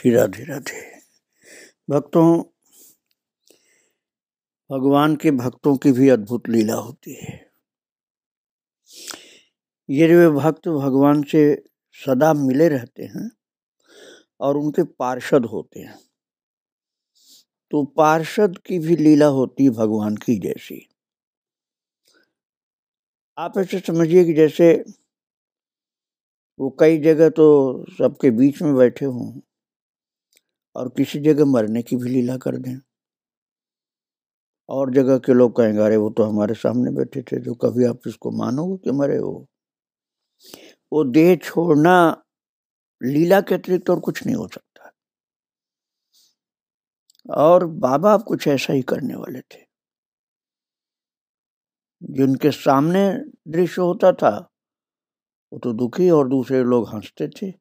श्री राधे राधे भक्तों भगवान के भक्तों की भी अद्भुत लीला होती है ये वे भक्त भगवान से सदा मिले रहते हैं और उनके पार्षद होते हैं तो पार्षद की भी लीला होती है भगवान की जैसी आप ऐसे समझिए कि जैसे वो कई जगह तो सबके बीच में बैठे हों और किसी जगह मरने की भी लीला कर दें और जगह के लोग कहेंगे अरे वो तो हमारे सामने बैठे थे जो कभी आप इसको मानोगे कि मरे हो वो देह छोड़ना लीला के अतिरिक्त तो और कुछ नहीं हो सकता और बाबा आप कुछ ऐसा ही करने वाले थे जिनके सामने दृश्य होता था वो तो दुखी और दूसरे लोग हंसते थे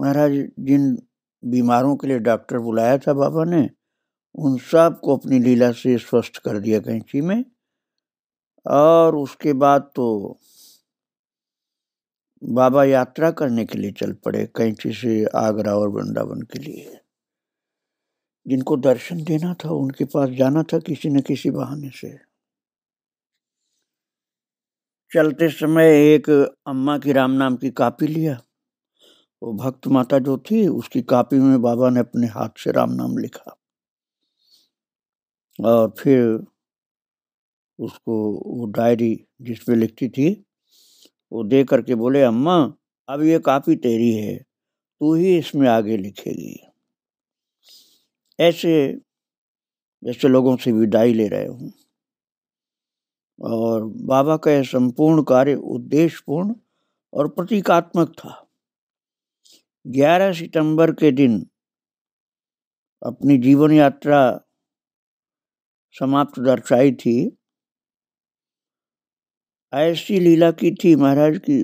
महाराज जिन बीमारों के लिए डॉक्टर बुलाया था बाबा ने उन सब को अपनी लीला से स्वस्थ कर दिया कैंची में और उसके बाद तो बाबा यात्रा करने के लिए चल पड़े कैंची से आगरा और वृंदावन के लिए जिनको दर्शन देना था उनके पास जाना था किसी न किसी बहाने से चलते समय एक अम्मा की राम नाम की कापी लिया वो भक्त माता जो थी उसकी कापी में बाबा ने अपने हाथ से राम नाम लिखा और फिर उसको वो डायरी जिसमें लिखती थी वो दे करके बोले अम्मा अब ये कापी तेरी है तू ही इसमें आगे लिखेगी ऐसे जैसे लोगों से विदाई ले रहे हूँ और बाबा का यह संपूर्ण कार्य उद्देश्यपूर्ण और प्रतीकात्मक था 11 सितंबर के दिन अपनी जीवन यात्रा समाप्त दर्शाई थी ऐसी लीला की थी महाराज की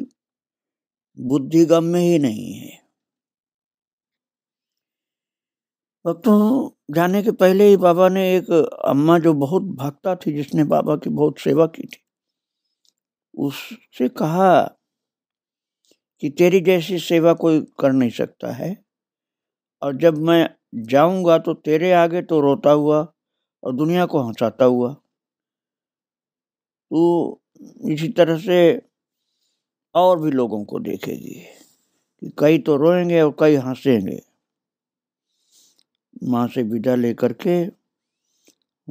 में ही नहीं है भक्तों जाने के पहले ही बाबा ने एक अम्मा जो बहुत भक्ता थी जिसने बाबा की बहुत सेवा की थी उससे कहा कि तेरी जैसी सेवा कोई कर नहीं सकता है और जब मैं जाऊंगा तो तेरे आगे तो रोता हुआ और दुनिया को हंसाता हुआ तो इसी तरह से और भी लोगों को देखेगी कि कई तो रोएंगे और कई हंसेंगे माँ से विदा लेकर के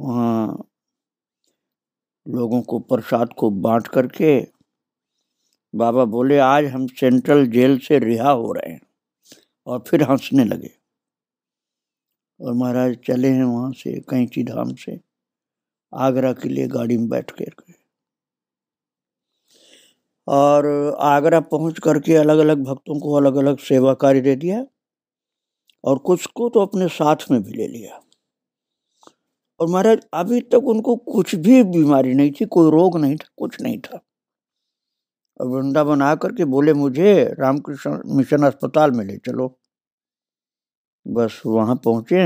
वहाँ लोगों को प्रसाद को बांट करके बाबा बोले आज हम सेंट्रल जेल से रिहा हो रहे हैं और फिर हंसने लगे और महाराज चले हैं वहाँ से कैंची धाम से आगरा के लिए गाड़ी में बैठ कर गए और आगरा पहुँच करके अलग अलग भक्तों को अलग अलग सेवा कार्य दे दिया और कुछ को तो अपने साथ में भी ले लिया और महाराज अभी तक उनको कुछ भी बीमारी नहीं थी कोई रोग नहीं था कुछ नहीं था वृंदावन आकर के बोले मुझे रामकृष्ण मिशन अस्पताल में ले चलो बस वहाँ पहुँचे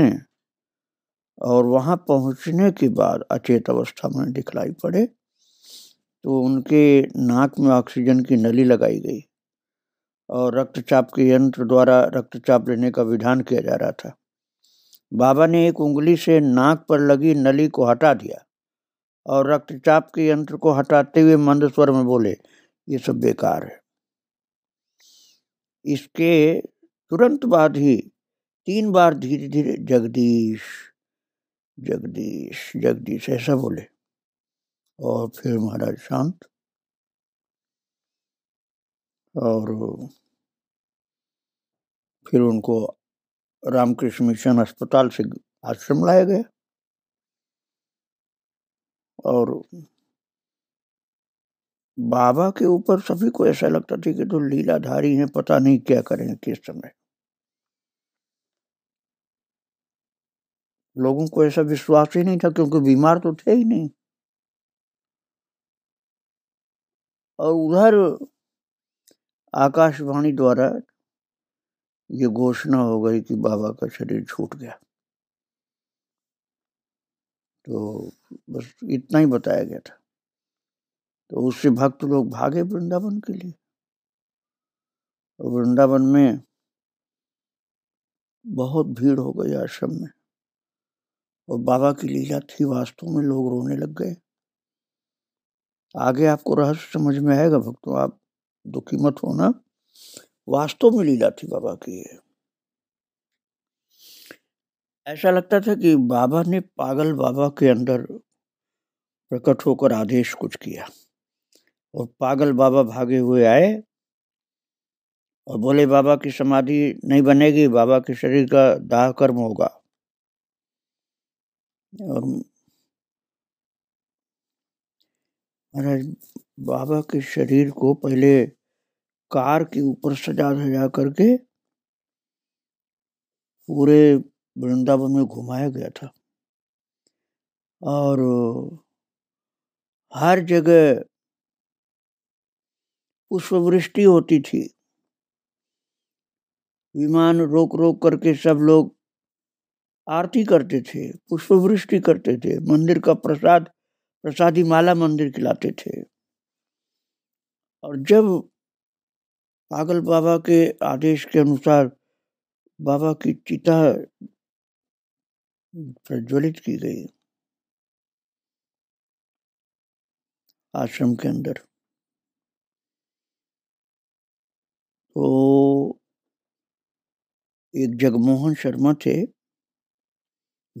और वहाँ पहुँचने के बाद अचेत अवस्था में दिखलाई पड़े तो उनके नाक में ऑक्सीजन की नली लगाई गई और रक्तचाप के यंत्र द्वारा रक्तचाप लेने का विधान किया जा रहा था बाबा ने एक उंगली से नाक पर लगी नली को हटा दिया और रक्तचाप के यंत्र को हटाते हुए मंद स्वर में बोले ये सब बेकार है इसके तुरंत बाद ही तीन बार धीरे धीरे जगदीश जगदीश जगदीश ऐसा बोले और फिर महाराज शांत और फिर उनको रामकृष्ण मिशन अस्पताल से आश्रम लाया गया और बाबा के ऊपर सभी को ऐसा लगता था कि तो लीलाधारी हैं पता नहीं क्या करें किस समय लोगों को ऐसा विश्वास ही नहीं था क्योंकि बीमार तो थे ही नहीं और उधर आकाशवाणी द्वारा ये घोषणा हो गई कि बाबा का शरीर छूट गया तो बस इतना ही बताया गया था तो उससे भक्त लोग भागे वृंदावन के लिए वृंदावन में बहुत भीड़ हो गई आश्रम में और बाबा की लीला थी वास्तव में लोग रोने लग गए आगे आपको रहस्य समझ में आएगा भक्तों आप दुखी मत होना वास्तव में लीला थी बाबा की है ऐसा लगता था कि बाबा ने पागल बाबा के अंदर प्रकट होकर आदेश कुछ किया और पागल बाबा भागे हुए आए और बोले बाबा की समाधि नहीं बनेगी बाबा के शरीर का दाह कर्म होगा और महाराज बाबा के शरीर को पहले कार के ऊपर सजा सजा करके पूरे वृंदावन में घुमाया गया था और हर जगह पुष्पवृष्टि होती थी विमान रोक रोक करके सब लोग आरती करते थे पुष्पवृष्टि करते थे मंदिर का प्रसाद प्रसादी माला मंदिर खिलाते थे और जब पागल बाबा के आदेश के अनुसार बाबा की चिता प्रज्वलित की गई आश्रम के अंदर तो एक जगमोहन शर्मा थे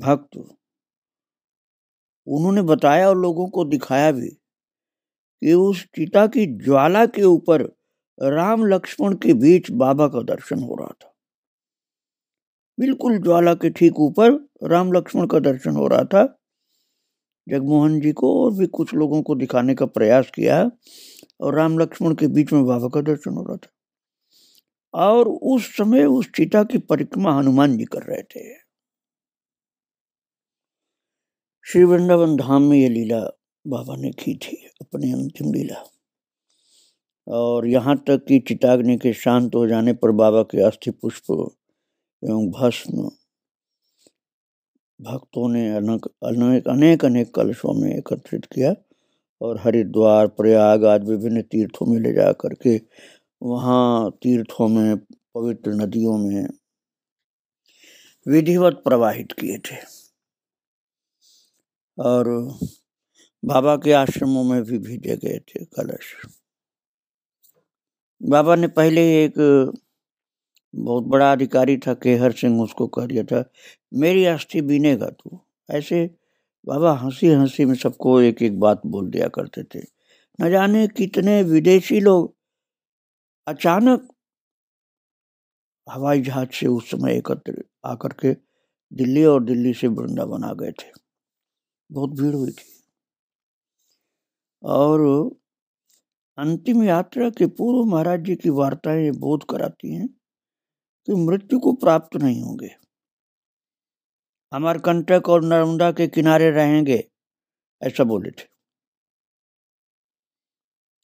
भक्त उन्होंने बताया और लोगों को दिखाया भी कि उस चिता की ज्वाला के ऊपर राम लक्ष्मण के बीच बाबा का दर्शन हो रहा था बिल्कुल ज्वाला के ठीक ऊपर राम लक्ष्मण का दर्शन हो रहा था जगमोहन जी को और भी कुछ लोगों को दिखाने का प्रयास किया और राम लक्ष्मण के बीच में बाबा का दर्शन हो रहा था और उस समय उस चिता की परिक्रमा हनुमान जी कर रहे थे श्री वृंदावन धाम में ये लीला बाबा ने की थी अपनी अंतिम लीला और यहाँ तक कि चिताग्नि के शांत हो जाने पर बाबा के अस्थि पुष्प एवं भस्म भक्तों ने अनेक अनेक अनेक अनेक कलशों में एकत्रित किया और हरिद्वार प्रयाग आदि विभिन्न तीर्थों में ले जा करके वहाँ तीर्थों में पवित्र नदियों में विधिवत प्रवाहित किए थे और बाबा के आश्रमों में भी भेजे गए थे कलश बाबा ने पहले एक बहुत बड़ा अधिकारी था केहर सिंह उसको कह दिया था मेरी अस्थि बीनेगा तू ऐसे बाबा हंसी हंसी में सबको एक एक बात बोल दिया करते थे न जाने कितने विदेशी लोग अचानक हवाई जहाज से उस समय एकत्र आकर के दिल्ली और दिल्ली से वृंदावन आ गए थे बहुत भीड़ हुई थी और अंतिम यात्रा के पूर्व महाराज जी की वार्ताएं बोध कराती हैं कि मृत्यु को प्राप्त नहीं होंगे अमरकंटक और नर्मदा के किनारे रहेंगे ऐसा बोले थे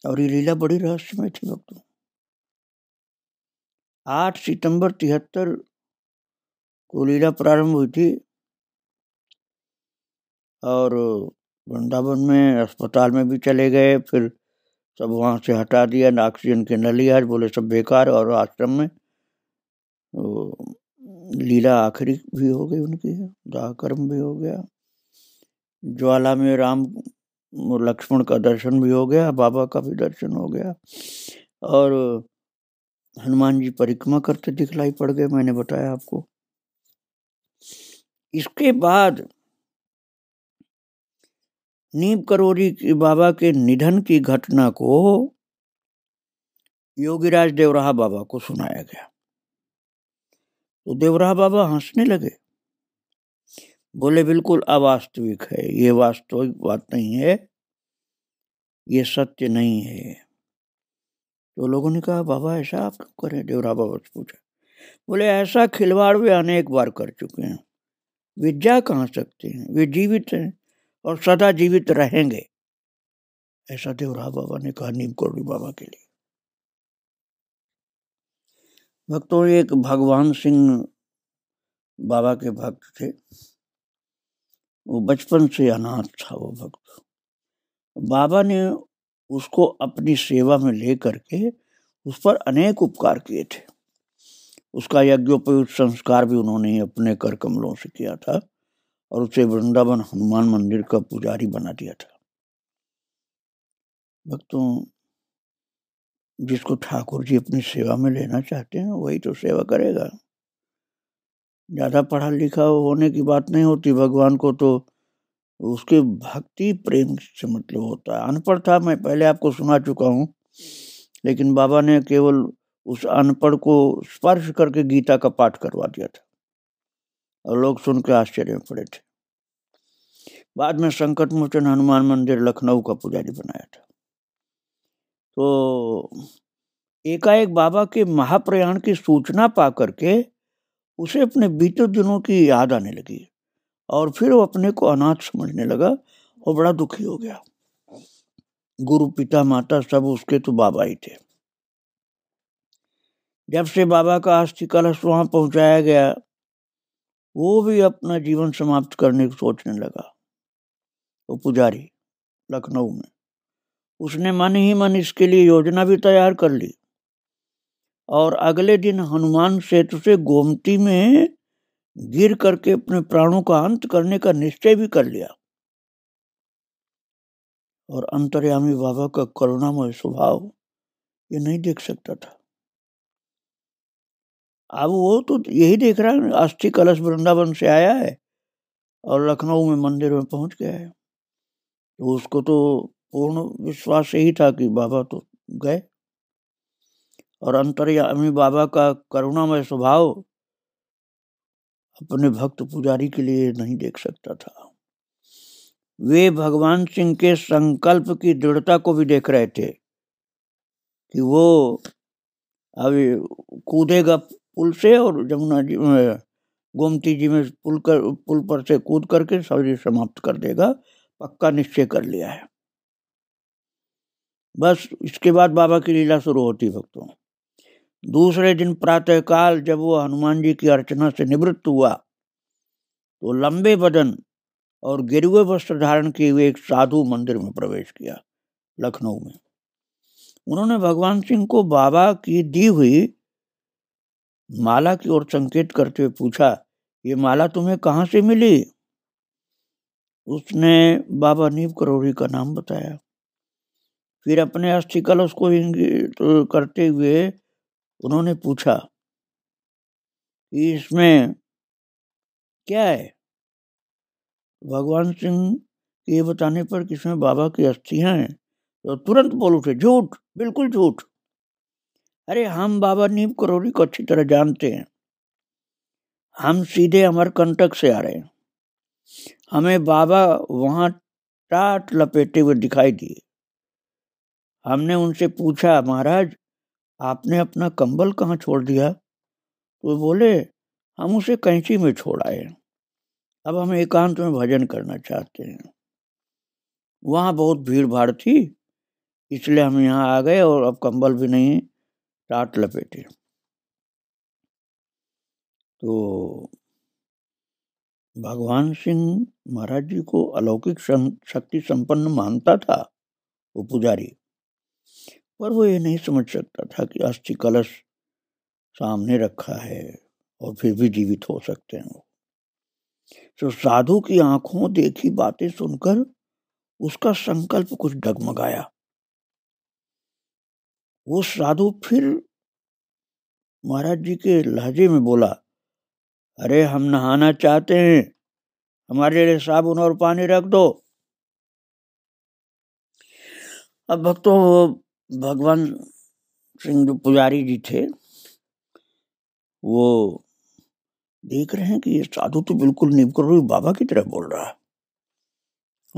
और ये लीला बड़ी रहस्यमय थी भक्तों आठ सितंबर तिहत्तर को लीला प्रारंभ हुई थी और वृंदावन में अस्पताल में भी चले गए फिर सब वहाँ से हटा दिया ऑक्सीजन के न लिया बोले सब बेकार और आश्रम में तो लीला आखिरी भी हो गई उनकी दाह कर्म भी हो गया ज्वाला में राम लक्ष्मण का दर्शन भी हो गया बाबा का भी दर्शन हो गया और हनुमान जी परिक्रमा करते दिखलाई पड़ गए मैंने बताया आपको इसके बाद नीम करोरी के बाबा के निधन की घटना को योगीराज देवराहा बाबा को सुनाया गया तो देवराहा बाबा हंसने लगे बोले बिल्कुल अवास्तविक है ये वास्तविक बात नहीं है ये सत्य नहीं है तो लोगों ने कहा बाबा ऐसा आप क्यों करें देवरा बाबा से पूछा बोले ऐसा खिलवाड़ वे अनेक बार कर चुके हैं वे जा कहाँ सकते हैं वे जीवित हैं और सदा जीवित रहेंगे ऐसा देवरा बाबा ने कहा नीम कौड़ी बाबा के लिए भक्तों एक भगवान सिंह बाबा के भक्त थे वो बचपन से अनाथ था वो भक्त बाबा ने उसको अपनी सेवा में ले करके उस पर अनेक उपकार किए थे उसका यज्ञोपयुक्त संस्कार भी उन्होंने ही अपने कर कमलों से किया था और उसे वृंदावन हनुमान मंदिर का पुजारी बना दिया था भक्तों जिसको ठाकुर जी अपनी सेवा में लेना चाहते हैं वही तो सेवा करेगा ज़्यादा पढ़ा लिखा होने की बात नहीं होती भगवान को तो उसके भक्ति प्रेम से मतलब होता है अनपढ़ था मैं पहले आपको सुना चुका हूँ लेकिन बाबा ने केवल उस अनपढ़ को स्पर्श करके गीता का पाठ करवा दिया था और लोग सुन के आश्चर्य में पड़े थे बाद में संकट मोचन हनुमान मंदिर लखनऊ का पुजारी बनाया था तो एकाएक बाबा के महाप्रयाण की सूचना पा करके उसे अपने बीते दिनों की याद आने लगी और फिर वो अपने को अनाथ समझने लगा और बड़ा दुखी हो गया गुरु पिता माता सब उसके तो बाबा ही थे जब से बाबा का अस्थि कलश वहां पहुंचाया गया वो भी अपना जीवन समाप्त करने को सोचने लगा वो पुजारी लखनऊ में उसने मन ही मन इसके लिए योजना भी तैयार कर ली और अगले दिन हनुमान सेतु से गोमती में गिर करके अपने प्राणों का अंत करने का निश्चय भी कर लिया और अंतर्यामी बाबा का करुणामय स्वभाव ये नहीं देख सकता था अब वो तो यही देख रहा है अस्थि कलश वृंदावन से आया है और लखनऊ में मंदिर में पहुंच गया है तो उसको तो पूर्ण विश्वास यही था कि बाबा तो गए और अंतर्यामी बाबा का करुणामय स्वभाव अपने भक्त पुजारी के लिए नहीं देख सकता था वे भगवान सिंह के संकल्प की दृढ़ता को भी देख रहे थे कि वो अभी कूदेगा पुल से और जमुना जी गोमती जी में पुल कर पुल पर से कूद करके सभी समाप्त कर देगा पक्का निश्चय कर लिया है बस इसके बाद बाबा की लीला शुरू होती भक्तों दूसरे दिन प्रातःकाल जब वो हनुमान जी की अर्चना से निवृत्त हुआ तो लंबे बदन और गिरुए वस्त्र धारण किए हुए एक साधु मंदिर में प्रवेश किया लखनऊ में उन्होंने भगवान सिंह को बाबा की दी हुई माला की ओर संकेत करते हुए पूछा ये माला तुम्हें कहाँ से मिली उसने बाबा नीब करोड़ी का नाम बताया फिर अपने अस्थिकल उसको इंगित करते हुए उन्होंने पूछा कि इसमें क्या है भगवान सिंह ये बताने पर कि इसमें बाबा की अस्थियां हैं तो तुरंत बोल उठे झूठ बिल्कुल झूठ अरे हम बाबा नीम करोरी को अच्छी तरह जानते हैं हम सीधे अमरकंटक से आ रहे हैं हमें बाबा वहाँ टाट लपेटे हुए दिखाई दिए हमने उनसे पूछा महाराज आपने अपना कंबल कहाँ छोड़ दिया तो बोले हम उसे कैंची में छोड़ आए अब हम एकांत में भजन करना चाहते हैं वहाँ बहुत भीड़ भाड़ थी इसलिए हम यहाँ आ गए और अब कंबल भी नहीं टाट लपेटे तो भगवान सिंह महाराज जी को अलौकिक शक्ति संपन्न मानता था वो पुजारी पर वो ये नहीं समझ सकता था कि अस्थि कलश सामने रखा है और फिर भी जीवित हो सकते हैं वो तो साधु की आंखों देखी बातें सुनकर उसका संकल्प कुछ डगमगाया वो साधु फिर महाराज जी के लहजे में बोला अरे हम नहाना चाहते हैं हमारे लिए साबुन और पानी रख दो अब भक्तों भगवान सिंह जो पुजारी जी थे वो देख रहे हैं कि ये साधु तो बिल्कुल निबकर हुई बाबा की तरह बोल रहा है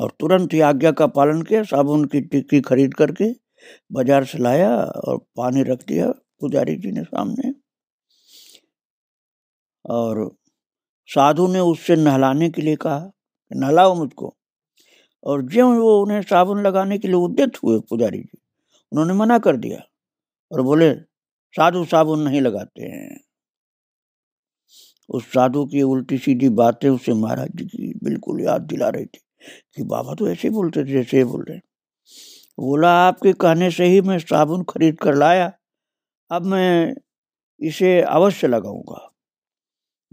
और तुरंत ही आज्ञा का पालन किया साबुन की टिक्की खरीद करके बाजार से लाया और पानी रख दिया पुजारी जी ने सामने और साधु ने उससे नहलाने के लिए कहा नहलाओ मुझको और जो वो उन्हें साबुन लगाने के लिए उद्यत हुए पुजारी जी उन्होंने मना कर दिया और बोले साधु साबुन नहीं लगाते हैं उस साधु की उल्टी सीधी बातें उसे महाराज जी की बिल्कुल याद दिला रही थी कि बाबा तो ऐसे बोलते थे जैसे बोल रहे बोला आपके कहने से ही मैं साबुन खरीद कर लाया अब मैं इसे अवश्य लगाऊंगा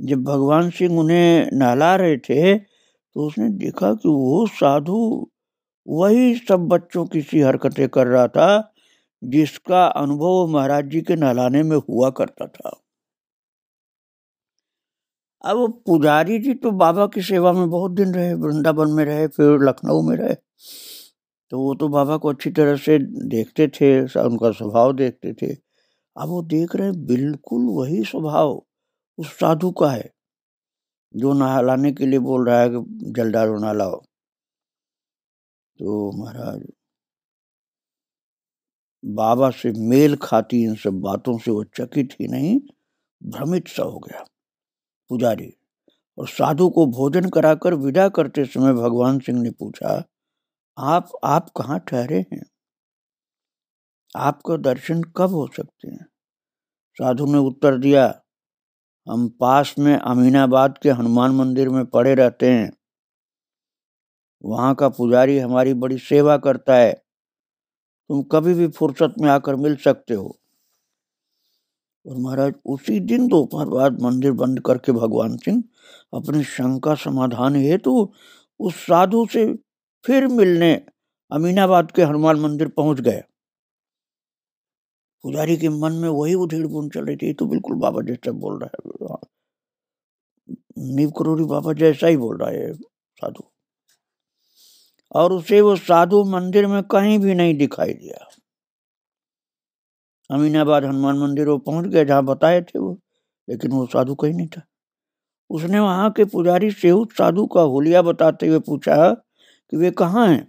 जब भगवान सिंह उन्हें नहला रहे थे तो उसने देखा कि वो साधु वही सब बच्चों की सी हरकतें कर रहा था जिसका अनुभव महाराज जी के नहलाने में हुआ करता था अब पुजारी जी तो बाबा की सेवा में बहुत दिन रहे वृंदावन में रहे फिर लखनऊ में रहे तो वो तो बाबा को अच्छी तरह से देखते थे उनका स्वभाव देखते थे अब वो देख रहे हैं बिल्कुल वही स्वभाव उस साधु का है जो नहलाने के लिए बोल रहा है कि जलदारो नहलाओ तो महाराज बाबा से मेल खाती इन सब बातों से वो चकित ही नहीं भ्रमित सा हो गया पुजारी और साधु को भोजन कराकर विदा करते समय भगवान सिंह ने पूछा आप आप कहाँ ठहरे हैं आपका दर्शन कब हो सकते हैं साधु ने उत्तर दिया हम पास में अमीनाबाद के हनुमान मंदिर में पड़े रहते हैं वहां का पुजारी हमारी बड़ी सेवा करता है तुम कभी भी फुर्सत में आकर मिल सकते हो और महाराज उसी दिन दोपहर बाद मंदिर बंद करके भगवान सिंह अपनी शंका समाधान हेतु तो उस साधु से फिर मिलने अमीनाबाद के हनुमान मंदिर पहुंच गए पुजारी के मन में वही उधेड़ बुन चल रही थी तो बिल्कुल बाबा जैसा बोल रहा है हाँ। नीव करोरी बाबा जैसा ही बोल रहा है साधु और उसे वो साधु मंदिर में कहीं भी नहीं दिखाई दिया अमीनाबाद हनुमान मंदिर वो पहुंच गए जहाँ बताए थे वो लेकिन वो साधु कहीं नहीं था उसने वहाँ के पुजारी से उस साधु का होलिया बताते हुए पूछा कि वे कहाँ हैं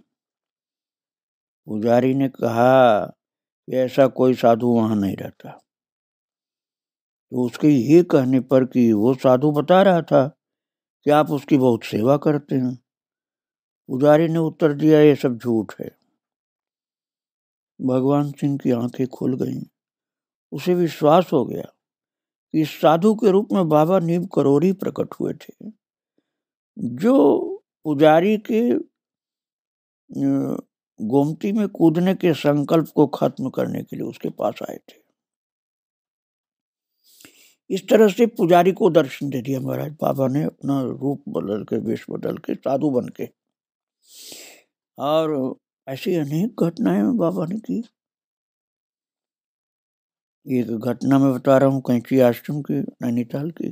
पुजारी ने कहा कि ऐसा कोई साधु वहाँ नहीं रहता तो उसके ये कहने पर कि वो साधु बता रहा था कि आप उसकी बहुत सेवा करते हैं पुजारी ने उत्तर दिया ये सब झूठ है भगवान सिंह की आंखें खुल गईं उसे विश्वास हो गया कि साधु के रूप में बाबा नीम करोरी प्रकट हुए थे जो पुजारी के गोमती में कूदने के संकल्प को खत्म करने के लिए उसके पास आए थे इस तरह से पुजारी को दर्शन दे दिया महाराज बाबा ने अपना रूप बदल के वेश बदल के साधु बन के और ऐसी अनेक घटनाएं बाबा ने की एक घटना में बता रहा हूँ कैंची आश्रम की नैनीताल की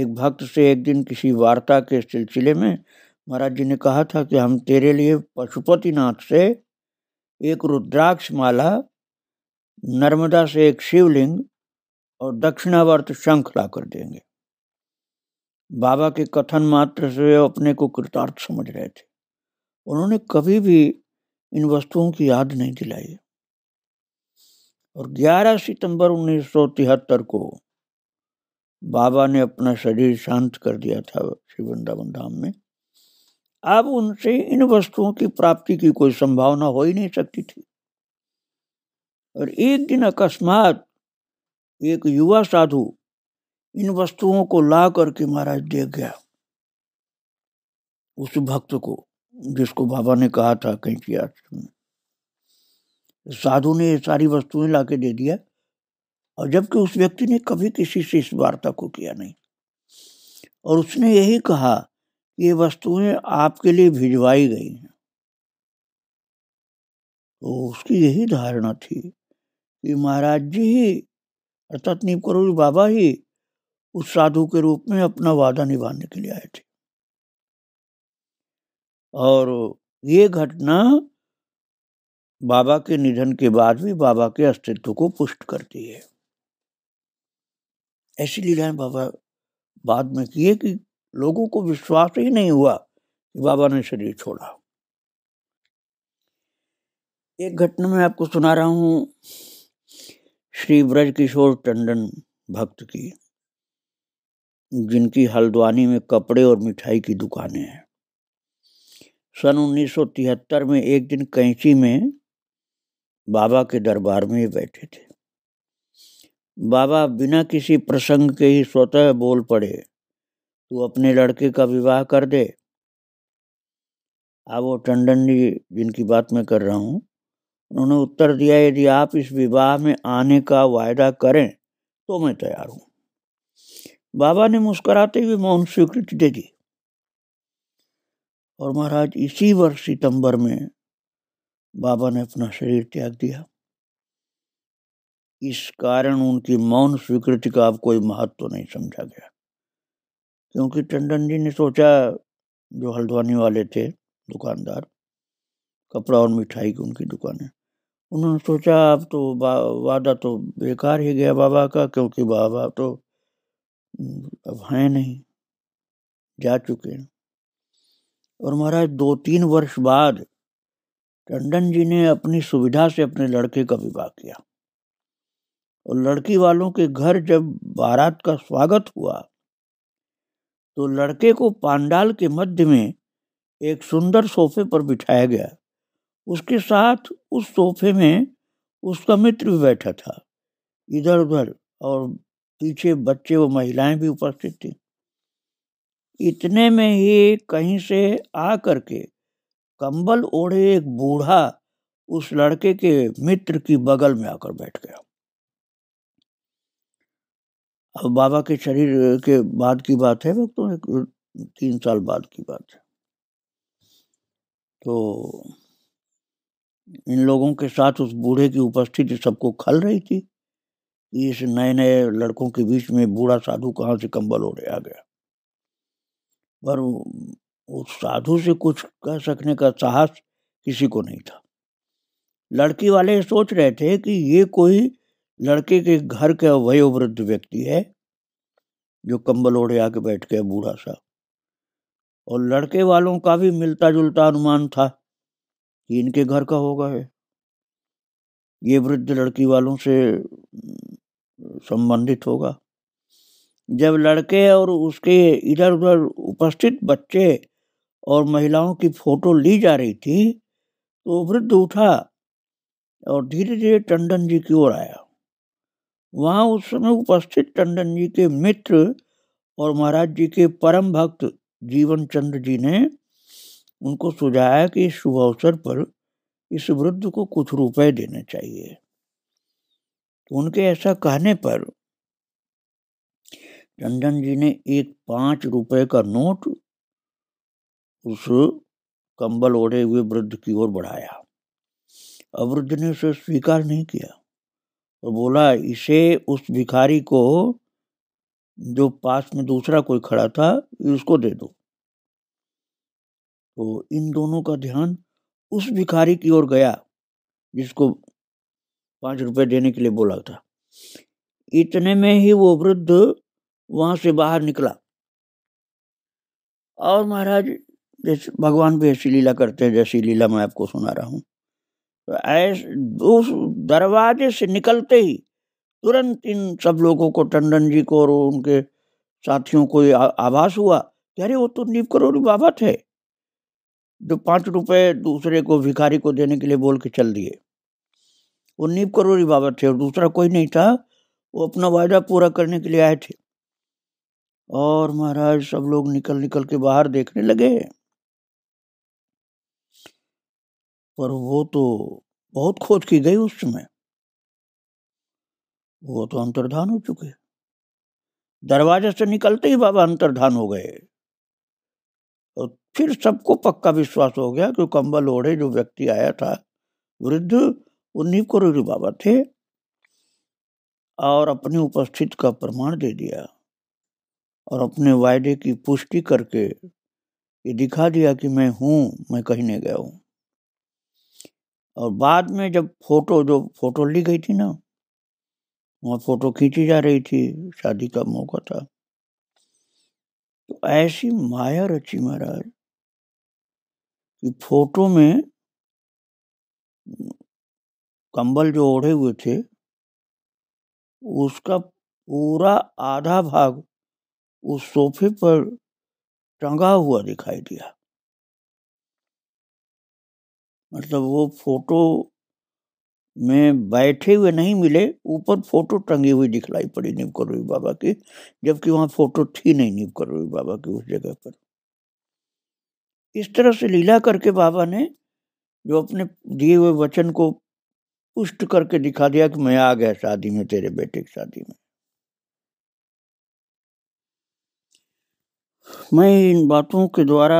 एक भक्त से एक दिन किसी वार्ता के सिलसिले में महाराज जी ने कहा था कि हम तेरे लिए पशुपतिनाथ से एक रुद्राक्ष माला नर्मदा से एक शिवलिंग और दक्षिणावर्त शंख ला कर देंगे बाबा के कथन मात्र से अपने को कृतार्थ समझ रहे थे उन्होंने कभी भी इन वस्तुओं की याद नहीं दिलाई और 11 सितंबर 1973 को बाबा ने अपना शरीर शांत कर दिया था श्री वृंदावन धाम में अब उनसे इन वस्तुओं की प्राप्ति की कोई संभावना हो ही नहीं सकती थी और एक दिन अकस्मात एक युवा साधु इन वस्तुओं को ला करके महाराज देख गया उस भक्त को जिसको बाबा ने कहा था कैंची आश्रम में साधु ने ये सारी वस्तुएं ला के दे दिया और जबकि उस व्यक्ति ने कभी किसी से इस वार्ता को किया नहीं और उसने यही कहा कि ये वस्तुएं आपके लिए भिजवाई गई हैं तो उसकी यही धारणा थी कि महाराज जी ही अर्थात नीम करोड़ बाबा ही उस साधु के रूप में अपना वादा निभाने के लिए आए थे और ये घटना बाबा के निधन के बाद भी बाबा के अस्तित्व को पुष्ट करती है ऐसी लीलाएं बाबा बाद में किए कि लोगों को विश्वास ही नहीं हुआ कि बाबा ने शरीर छोड़ा एक घटना मैं आपको सुना रहा हूँ श्री ब्रज किशोर टंडन भक्त की जिनकी हल्द्वानी में कपड़े और मिठाई की दुकानें हैं सन उन्नीस में एक दिन कैंची में बाबा के दरबार में बैठे थे बाबा बिना किसी प्रसंग के ही स्वतः बोल पड़े तू अपने लड़के का विवाह कर दे अब वो टंडन जी जिनकी बात मैं कर रहा हूँ उन्होंने उत्तर दिया यदि आप इस विवाह में आने का वायदा करें तो मैं तैयार हूँ बाबा ने मुस्कुराते हुए मौन स्वीकृति दे दी और महाराज इसी वर्ष सितंबर में बाबा ने अपना शरीर त्याग दिया इस कारण उनकी मौन स्वीकृति का अब कोई महत्व तो नहीं समझा गया क्योंकि टंडन जी ने सोचा जो हल्द्वानी वाले थे दुकानदार कपड़ा और मिठाई की उनकी दुकान है उन्होंने सोचा अब तो वादा तो बेकार ही गया बाबा का क्योंकि बाबा तो अब हैं नहीं जा चुके हैं और महाराज दो तीन वर्ष बाद टंडन जी ने अपनी सुविधा से अपने लड़के का विवाह किया और लड़की वालों के घर जब बारात का स्वागत हुआ तो लड़के को पांडाल के मध्य में एक सुंदर सोफे पर बिठाया गया उसके साथ उस सोफे में उसका मित्र भी बैठा था इधर उधर और पीछे बच्चे व महिलाएं भी उपस्थित थीं इतने में ही कहीं से आ करके कंबल ओढ़े एक बूढ़ा उस लड़के के मित्र की बगल में आकर बैठ गया अब बाबा के शरीर के बाद की बात है वक्त तो तीन साल बाद की बात है तो इन लोगों के साथ उस बूढ़े की उपस्थिति सबको खल रही थी इस नए नए लड़कों के बीच में बूढ़ा साधु कहाँ से कंबल ओढ़े आ गया पर उस साधु से कुछ कह सकने का साहस किसी को नहीं था लड़की वाले सोच रहे थे कि ये कोई लड़के के घर का वयोवृद्ध व्यक्ति है जो कंबल ओढ़े आके बैठ गया बूढ़ा सा और लड़के वालों का भी मिलता जुलता अनुमान था कि इनके घर का होगा है ये वृद्ध लड़की वालों से संबंधित होगा जब लड़के और उसके इधर उधर उपस्थित बच्चे और महिलाओं की फोटो ली जा रही थी तो वृद्ध उठा और धीरे धीरे टंडन जी की ओर आया वहाँ उस समय उपस्थित टंडन जी के मित्र और महाराज जी के परम भक्त जीवन चंद्र जी ने उनको सुझाया कि इस शुभ अवसर पर इस वृद्ध को कुछ रुपए देने चाहिए तो उनके ऐसा कहने पर चंदन जी ने एक पांच रुपए का नोट उस कंबल ओढ़े हुए वृद्ध की ओर बढ़ाया अवृद्ध ने उसे स्वीकार नहीं किया और बोला इसे उस भिखारी को जो पास में दूसरा कोई खड़ा था उसको दे दो तो इन दोनों का ध्यान उस भिखारी की ओर गया जिसको पांच रुपए देने के लिए बोला था इतने में ही वो वृद्ध वहाँ से बाहर निकला और महाराज जैसे भगवान भी ऐसी लीला करते हैं जैसी लीला मैं आपको सुना रहा हूँ तो ऐसे उस दरवाजे से निकलते ही तुरंत इन सब लोगों को टंडन जी को और उनके साथियों को आभास हुआ कि अरे वो तो नीव करोड़ बाबत है जो पाँच रुपए दूसरे को भिखारी को देने के लिए बोल के चल दिए वो नीब करोड़ी बाबत थे और दूसरा कोई नहीं था वो अपना वायदा पूरा करने के लिए आए थे और महाराज सब लोग निकल निकल के बाहर देखने लगे पर वो तो बहुत खोज की गई उस समय वो तो अंतर्धान हो चुके दरवाजे से निकलते ही बाबा अंतर्धान हो गए और फिर सबको पक्का विश्वास हो गया कि कंबल ओढ़े जो व्यक्ति आया था वृद्ध उन्हीं करोड़ बाबा थे और अपनी उपस्थित का प्रमाण दे दिया और अपने वायदे की पुष्टि करके ये दिखा दिया कि मैं हूँ मैं कहीं नहीं गया हूँ और बाद में जब फोटो जो फोटो ली गई थी ना वहाँ फोटो खींची जा रही थी शादी का मौका था तो ऐसी माया रची महाराज कि फोटो में कंबल जो ओढ़े हुए थे उसका पूरा आधा भाग उस सोफे पर टंगा हुआ दिखाई दिया मतलब वो फोटो में बैठे हुए नहीं मिले ऊपर फोटो टंगी हुई दिखलाई पड़ी नीम करोई बाबा की जबकि वहां फोटो थी नहीं नीम करोई बाबा की उस जगह पर इस तरह से लीला करके बाबा ने जो अपने दिए हुए वचन को पुष्ट करके दिखा दिया कि मैं आ गया शादी में तेरे बेटे की शादी में मैं इन बातों के द्वारा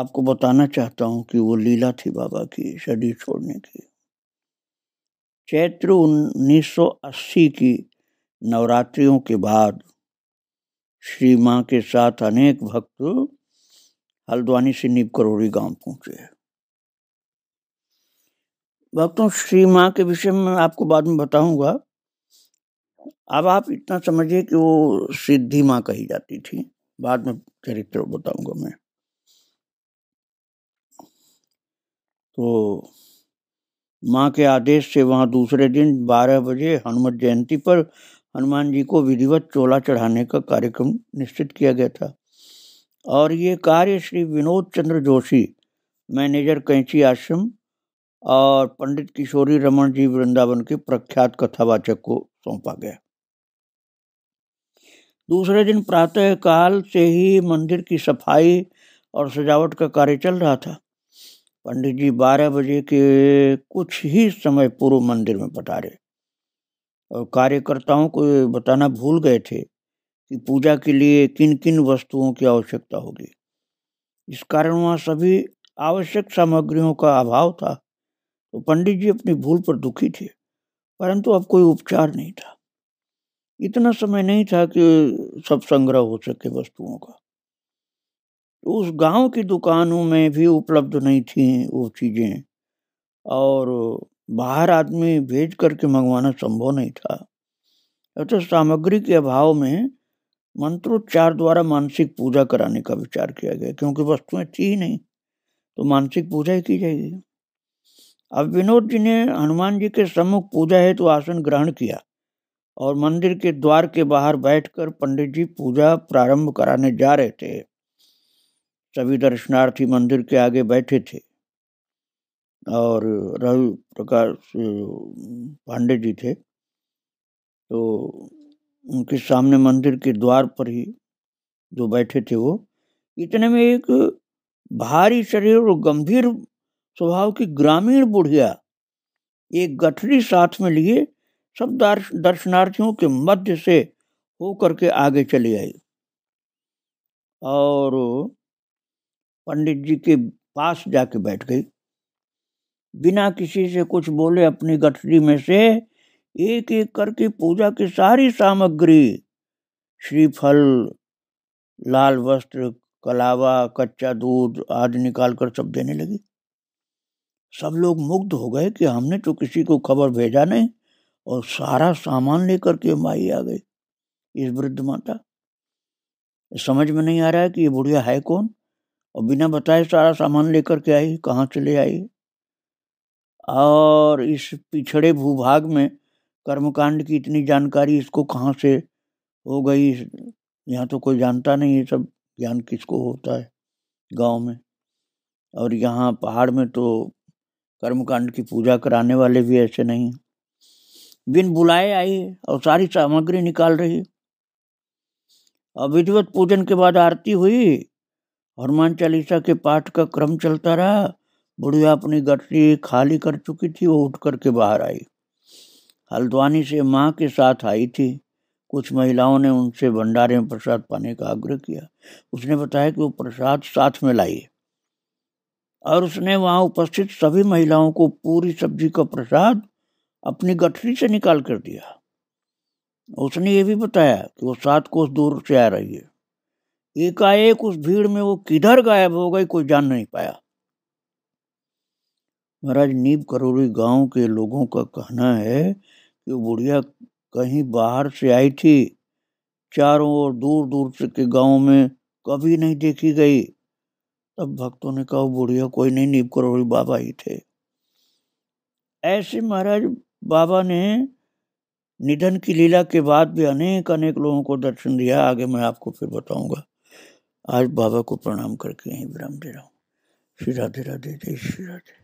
आपको बताना चाहता हूं कि वो लीला थी बाबा की शरीर छोड़ने की चैत्र 1980 की नवरात्रियों के बाद श्री माँ के साथ अनेक भक्त हल्द्वानी से नीब करोड़ी गांव पहुंचे भक्तों श्री माँ के विषय में आपको बाद में बताऊंगा अब आप इतना समझिए कि वो सिद्धि माँ कही जाती थी बाद में चरित्र बताऊंगा मैं तो माँ के आदेश से वहाँ दूसरे दिन 12 बजे हनुमत जयंती पर हनुमान जी को विधिवत चोला चढ़ाने का कार्यक्रम निश्चित किया गया था और ये कार्य श्री विनोद चंद्र जोशी मैनेजर कैंची आश्रम और पंडित किशोरी रमन जी वृंदावन के प्रख्यात कथावाचक को सौंपा गया दूसरे दिन प्रातः काल से ही मंदिर की सफाई और सजावट का कार्य चल रहा था पंडित जी बारह बजे के कुछ ही समय पूर्व मंदिर में पटारे और कार्यकर्ताओं को बताना भूल गए थे कि पूजा के लिए किन किन वस्तुओं की आवश्यकता होगी इस कारण वहाँ सभी आवश्यक सामग्रियों का अभाव था तो पंडित जी अपनी भूल पर दुखी थे परंतु अब कोई उपचार नहीं था इतना समय नहीं था कि सब संग्रह हो सके वस्तुओं का उस गांव की दुकानों में भी उपलब्ध नहीं थी वो चीज़ें और बाहर आदमी भेज करके मंगवाना संभव नहीं था अतः अच्छा, तो सामग्री के अभाव में मंत्रोच्चार द्वारा मानसिक पूजा कराने का विचार किया गया क्योंकि वस्तुएं थी ही नहीं तो मानसिक पूजा ही की जाएगी अब विनोद जी ने हनुमान जी के सम्मुख पूजा हेतु तो आसन ग्रहण किया और मंदिर के द्वार के बाहर बैठकर पंडित जी पूजा प्रारंभ कराने जा रहे थे सभी दर्शनार्थी मंदिर के आगे बैठे थे और रवि प्रकाश पांडे जी थे तो उनके सामने मंदिर के द्वार पर ही जो बैठे थे वो इतने में एक भारी शरीर और गंभीर स्वभाव की ग्रामीण बुढ़िया एक गठरी साथ में लिए सब दर्शनार्थियों के मध्य से होकर के आगे चली आई और पंडित जी के पास जाके बैठ गई बिना किसी से कुछ बोले अपनी गठरी में से एक एक करके पूजा की सारी सामग्री श्रीफल लाल वस्त्र कलावा कच्चा दूध आदि निकाल कर सब देने लगी सब लोग मुग्ध हो गए कि हमने तो किसी को खबर भेजा नहीं और सारा सामान लेकर के माई आ गई इस वृद्ध माता समझ में नहीं आ रहा है कि ये बुढ़िया है कौन और बिना बताए सारा सामान लेकर के आई कहाँ से ले आई और इस पिछड़े भूभाग में कर्मकांड की इतनी जानकारी इसको कहाँ से हो गई यहाँ तो कोई जानता नहीं ये सब ज्ञान किसको होता है गांव में और यहाँ पहाड़ में तो कर्मकांड की पूजा कराने वाले भी ऐसे नहीं बिन बुलाए आई है और सारी सामग्री निकाल रही है अब विधिवत पूजन के बाद आरती हुई हनुमान चालीसा के पाठ का क्रम चलता रहा बुढ़िया अपनी गठरी खाली कर चुकी थी वो उठ करके बाहर आई हल्द्वानी से माँ के साथ आई थी कुछ महिलाओं ने उनसे भंडारे में प्रसाद पाने का आग्रह किया उसने बताया कि वो प्रसाद साथ में लाई और उसने वहाँ उपस्थित सभी महिलाओं को पूरी सब्जी का प्रसाद अपनी गठरी से निकाल कर दिया उसने ये भी बताया कि वो सात कोस दूर से आ रही है एकाएक उस भीड़ में वो किधर गायब हो गई कोई जान नहीं पाया महाराज नीब करोरी गांव के लोगों का कहना है कि वो बुढ़िया कहीं बाहर से आई थी चारों ओर दूर दूर से के गांव में कभी नहीं देखी गई तब भक्तों ने कहा बुढ़िया कोई नहीं नीब करोरी बाबा ही थे ऐसे महाराज बाबा ने निधन की लीला के बाद भी अनेक अनेक लोगों को दर्शन दिया आगे मैं आपको फिर बताऊंगा आज बाबा को प्रणाम करके यहीं विराम दे रहा हूँ श्री राधे राधे जय श्री राधे